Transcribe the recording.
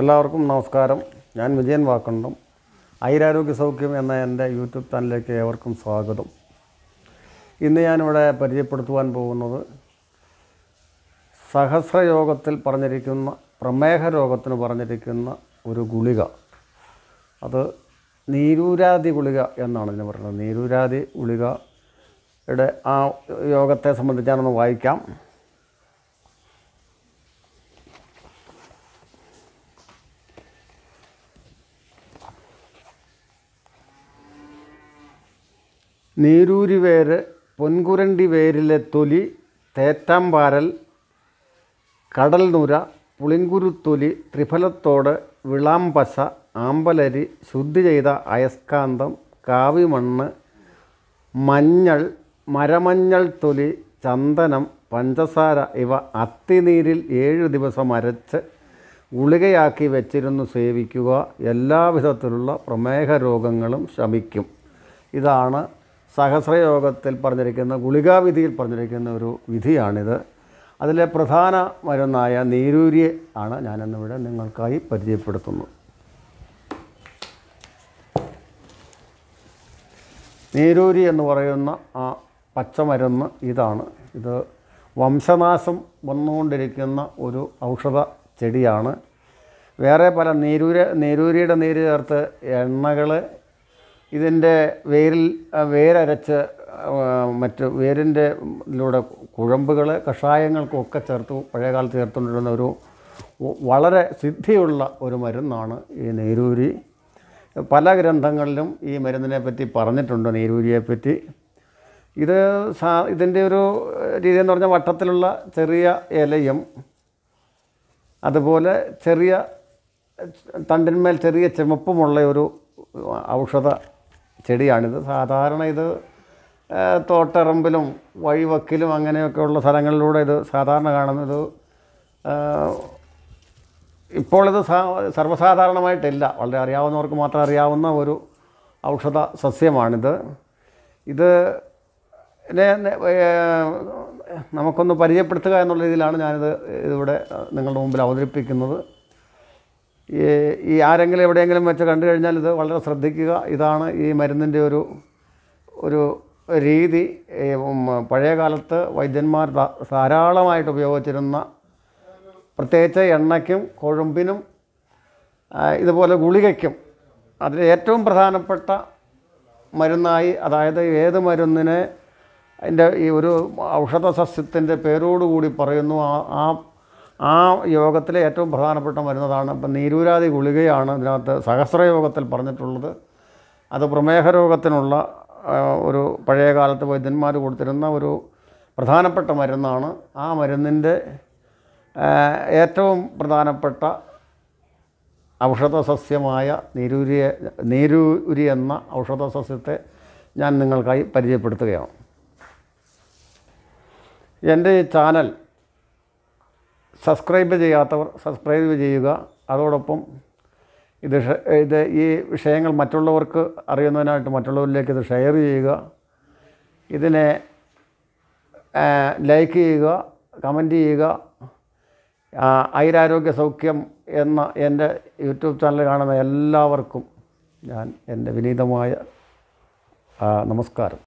എല്ലാവർക്കും നമസ്കാരം ഞാൻ വിജയൻ വാക്കണ്ടം ഐരാരോഗ്യ സൗഖ്യം എന്ന എൻ്റെ യൂട്യൂബ് ചാനലിലേക്ക് ഏവർക്കും സ്വാഗതം ഇന്ന് ഞാനിവിടെ പരിചയപ്പെടുത്തുവാൻ പോകുന്നത് സഹസ്രയോഗത്തിൽ പറഞ്ഞിരിക്കുന്ന പ്രമേഹ രോഗത്തിന് പറഞ്ഞിരിക്കുന്ന ഒരു ഗുളിക അത് നീരൂരാതി ഗുളിക എന്നാണ് ഞാൻ പറയുന്നത് നീരൂരാതി ഗുളികയുടെ ആ യോഗത്തെ ഞാനൊന്ന് വായിക്കാം നീരൂരി വേര് പൊൻകുരണ്ടി വേരിലെ തൊലി തേറ്റാമ്പാരൽ കടൽനുര പുളിങ്കുരുത്തൊലി ത്രിഫലത്തോട് വിളാമ്പശ ആമ്പലരി ശുദ്ധി ചെയ്ത അയസ്കാന്തം കാവിമണ്ണ് മഞ്ഞൾ മരമഞ്ഞൾ തൊലി ചന്ദനം പഞ്ചസാര ഇവ അത്തിനീരിൽ ഏഴ് ദിവസം അരച്ച് ഗുളികയാക്കി വെച്ചിരുന്നു സേവിക്കുക എല്ലാവിധത്തിലുള്ള പ്രമേഹ രോഗങ്ങളും ശമിക്കും ഇതാണ് സഹസ്രയോഗത്തിൽ പറഞ്ഞിരിക്കുന്ന ഗുളികാവിധിയിൽ പറഞ്ഞിരിക്കുന്ന ഒരു വിധിയാണിത് അതിലെ പ്രധാന മരുന്നായ നീരൂരിയെ ആണ് ഞാനെന്നിവിടെ നിങ്ങൾക്കായി പരിചയപ്പെടുത്തുന്നത് നീരൂരി എന്ന് പറയുന്ന ആ പച്ചമരുന്ന് ഇതാണ് ഇത് വംശനാശം വന്നുകൊണ്ടിരിക്കുന്ന ഒരു ഔഷധ ചെടിയാണ് വേറെ പല നീരൂര നീരൂരിയുടെ നീര് ചേർത്ത് എണ്ണകൾ ഇതിൻ്റെ വേരിൽ വേരരച്ച് മറ്റ് വേരിൻ്റെ ലൂടെ കുഴമ്പുകൾ കഷായങ്ങൾക്കൊക്കെ ചേർത്ത് പഴയകാലത്ത് ചേർത്തുകൊണ്ടിരുന്ന ഒരു വളരെ സിദ്ധിയുള്ള ഒരു മരുന്നാണ് ഈ നെയ്രൂരി പല ഗ്രന്ഥങ്ങളിലും ഈ മരുന്നിനെ പറ്റി പറഞ്ഞിട്ടുണ്ട് പറ്റി ഇത് സാ ഇതിൻ്റെ ഒരു രീതി എന്ന് പറഞ്ഞാൽ വട്ടത്തിലുള്ള ചെറിയ ഇലയും അതുപോലെ ചെറിയ തണ്ടിന്മേൽ ചെറിയ ചുമപ്പുമുള്ള ഒരു ഔഷധ ചെടിയാണിത് സാധാരണ ഇത് തോട്ടറമ്പിലും വഴിവക്കിലും അങ്ങനെയൊക്കെയുള്ള സ്ഥലങ്ങളിലൂടെ ഇത് സാധാരണ കാണുന്നത് ഇപ്പോളിത് സർവ്വസാധാരണമായിട്ടില്ല വളരെ അറിയാവുന്നവർക്ക് മാത്രം അറിയാവുന്ന ഒരു ഔഷധ സസ്യമാണിത് ഇത് നമുക്കൊന്ന് പരിചയപ്പെടുത്തുക എന്നുള്ള രീതിയിലാണ് ഞാനിത് ഇവിടെ നിങ്ങളുടെ മുമ്പിൽ അവതരിപ്പിക്കുന്നത് ഈ ആരെങ്കിലും എവിടെയെങ്കിലും വെച്ച് കണ്ടു കഴിഞ്ഞാൽ ഇത് വളരെ ശ്രദ്ധിക്കുക ഇതാണ് ഈ മരുന്നിൻ്റെ ഒരു ഒരു രീതി പഴയ കാലത്ത് വൈദ്യന്മാർ ധാരാളമായിട്ട് ഉപയോഗിച്ചിരുന്ന പ്രത്യേകിച്ച് എണ്ണയ്ക്കും കൊഴുമ്പിനും ഇതുപോലെ ഗുളികയ്ക്കും അതിൽ ഏറ്റവും പ്രധാനപ്പെട്ട മരുന്നായി അതായത് ഏത് മരുന്നിനെ അതിൻ്റെ ഈ ഒരു ഔഷധ സസ്യത്തിൻ്റെ പേരോടുകൂടി പറയുന്നു ആ ആ ആ യോഗത്തിലെ ഏറ്റവും പ്രധാനപ്പെട്ട മരുന്നതാണ് ഇപ്പം നീരൂരാതി ഗുളികയാണ് ഇതിനകത്ത് സഹസ്രയോഗത്തിൽ പറഞ്ഞിട്ടുള്ളത് അത് പ്രമേഹ രോഗത്തിനുള്ള ഒരു പഴയകാലത്ത് വൈദ്യന്മാർ കൊടുത്തിരുന്ന ഒരു പ്രധാനപ്പെട്ട മരുന്നാണ് ആ മരുന്നിൻ്റെ ഏറ്റവും പ്രധാനപ്പെട്ട ഔഷധ സസ്യമായ നീരൂരിയെ നീരൂരി എന്ന ഔഷധ സസ്യത്തെ ഞാൻ നിങ്ങൾക്കായി പരിചയപ്പെടുത്തുകയാണ് എൻ്റെ ഈ ചാനൽ സബ്സ്ക്രൈബ് ചെയ്യാത്തവർ സബ്സ്ക്രൈബ് ചെയ്യുക അതോടൊപ്പം ഇത് ഇത് ഈ വിഷയങ്ങൾ മറ്റുള്ളവർക്ക് അറിയുന്നതിനായിട്ട് മറ്റുള്ളവരിലേക്ക് ഇത് ഷെയർ ചെയ്യുക ഇതിനെ ലൈക്ക് ചെയ്യുക കമൻറ്റ് ചെയ്യുക ഐരാരോഗ്യ സൗഖ്യം എന്ന എൻ്റെ യൂട്യൂബ് ചാനൽ കാണുന്ന എല്ലാവർക്കും ഞാൻ എൻ്റെ വിനീതമായ നമസ്കാരം